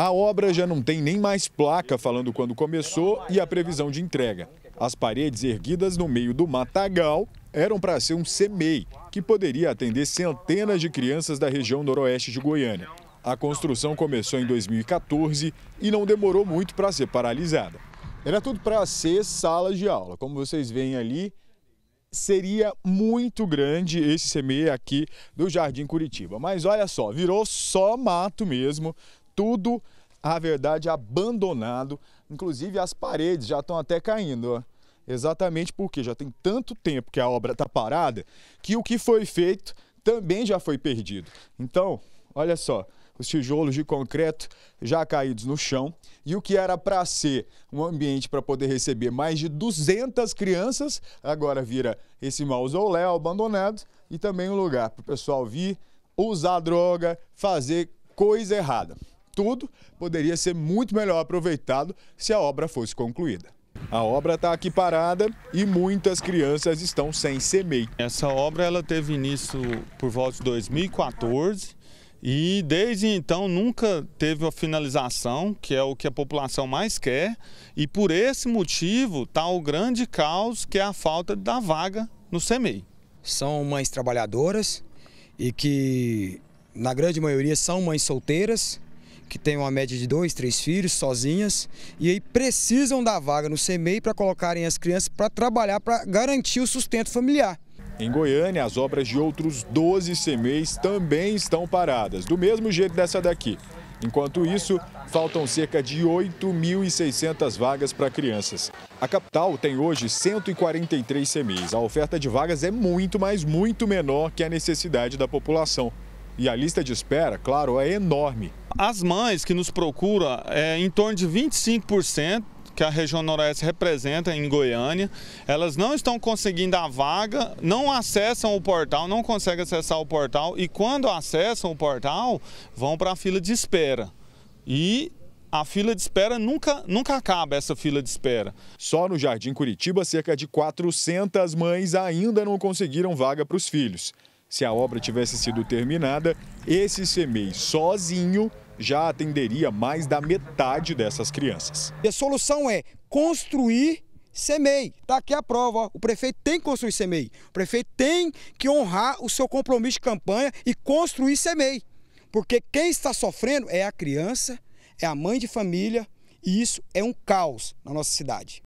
A obra já não tem nem mais placa falando quando começou e a previsão de entrega. As paredes erguidas no meio do matagal eram para ser um CMEI, que poderia atender centenas de crianças da região noroeste de Goiânia. A construção começou em 2014 e não demorou muito para ser paralisada. Era tudo para ser salas de aula. Como vocês veem ali, seria muito grande esse CME aqui do Jardim Curitiba. Mas olha só, virou só mato mesmo tudo, a verdade, abandonado. Inclusive as paredes já estão até caindo, Exatamente porque já tem tanto tempo que a obra está parada que o que foi feito também já foi perdido. Então, olha só, os tijolos de concreto já caídos no chão e o que era para ser um ambiente para poder receber mais de 200 crianças agora vira esse mausoléu abandonado e também um lugar para o pessoal vir usar droga, fazer coisa errada tudo poderia ser muito melhor aproveitado se a obra fosse concluída. A obra está aqui parada e muitas crianças estão sem semei. Essa obra ela teve início por volta de 2014 e desde então nunca teve a finalização, que é o que a população mais quer, e por esse motivo está o grande caos que é a falta da vaga no SEMEI. São mães trabalhadoras e que, na grande maioria, são mães solteiras que têm uma média de dois, três filhos, sozinhas, e aí precisam da vaga no CMEI para colocarem as crianças para trabalhar, para garantir o sustento familiar. Em Goiânia, as obras de outros 12 CMEIs também estão paradas, do mesmo jeito dessa daqui. Enquanto isso, faltam cerca de 8.600 vagas para crianças. A capital tem hoje 143 CMEs. A oferta de vagas é muito, mas muito menor que a necessidade da população. E a lista de espera, claro, é enorme. As mães que nos procuram é em torno de 25% que a região noroeste representa em Goiânia, elas não estão conseguindo a vaga, não acessam o portal, não conseguem acessar o portal e quando acessam o portal, vão para a fila de espera. E a fila de espera nunca, nunca acaba, essa fila de espera. Só no Jardim Curitiba, cerca de 400 mães ainda não conseguiram vaga para os filhos. Se a obra tivesse sido terminada, esse CEMEI sozinho já atenderia mais da metade dessas crianças. E a solução é construir CEMEI. Está aqui a prova. Ó. O prefeito tem que construir CEMEI. O prefeito tem que honrar o seu compromisso de campanha e construir CEMEI. Porque quem está sofrendo é a criança, é a mãe de família e isso é um caos na nossa cidade.